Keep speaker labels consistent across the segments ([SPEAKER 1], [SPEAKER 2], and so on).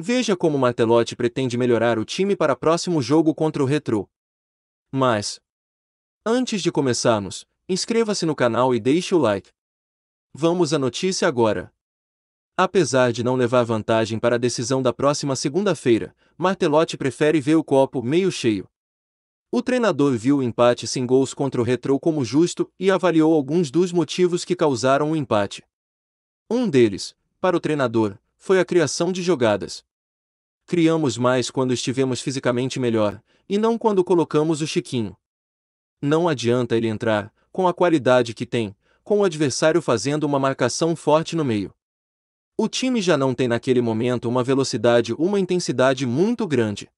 [SPEAKER 1] Veja como Martelotti pretende melhorar o time para o próximo jogo contra o Retro. Mas, antes de começarmos, inscreva-se no canal e deixe o like. Vamos à notícia agora. Apesar de não levar vantagem para a decisão da próxima segunda-feira, Martelotti prefere ver o copo meio cheio. O treinador viu o empate sem gols contra o Retro como justo e avaliou alguns dos motivos que causaram o empate. Um deles, para o treinador, foi a criação de jogadas criamos mais quando estivemos fisicamente melhor, e não quando colocamos o Chiquinho. Não adianta ele entrar, com a qualidade que tem, com o adversário fazendo uma marcação forte no meio. O time já não tem naquele momento uma velocidade, uma intensidade muito grande.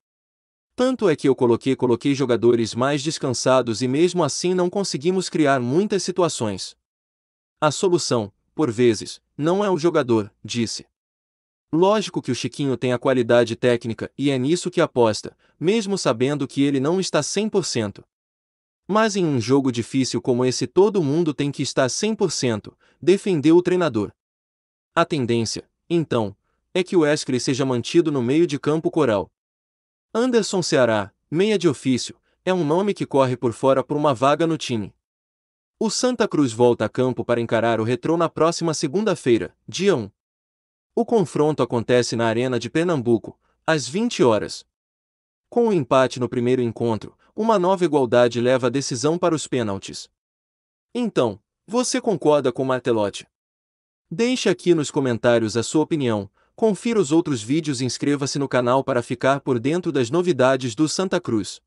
[SPEAKER 1] Tanto é que eu coloquei coloquei jogadores mais descansados e mesmo assim não conseguimos criar muitas situações. A solução, por vezes, não é o jogador, disse. Lógico que o Chiquinho tem a qualidade técnica e é nisso que aposta, mesmo sabendo que ele não está 100%. Mas em um jogo difícil como esse todo mundo tem que estar 100%, defendeu o treinador. A tendência, então, é que o Escre seja mantido no meio de campo coral. Anderson Ceará, meia de ofício, é um nome que corre por fora por uma vaga no time. O Santa Cruz volta a campo para encarar o Retrô na próxima segunda-feira, dia 1. O confronto acontece na Arena de Pernambuco, às 20 horas. Com o um empate no primeiro encontro, uma nova igualdade leva a decisão para os pênaltis. Então, você concorda com Martelotti? Deixe aqui nos comentários a sua opinião, confira os outros vídeos e inscreva-se no canal para ficar por dentro das novidades do Santa Cruz.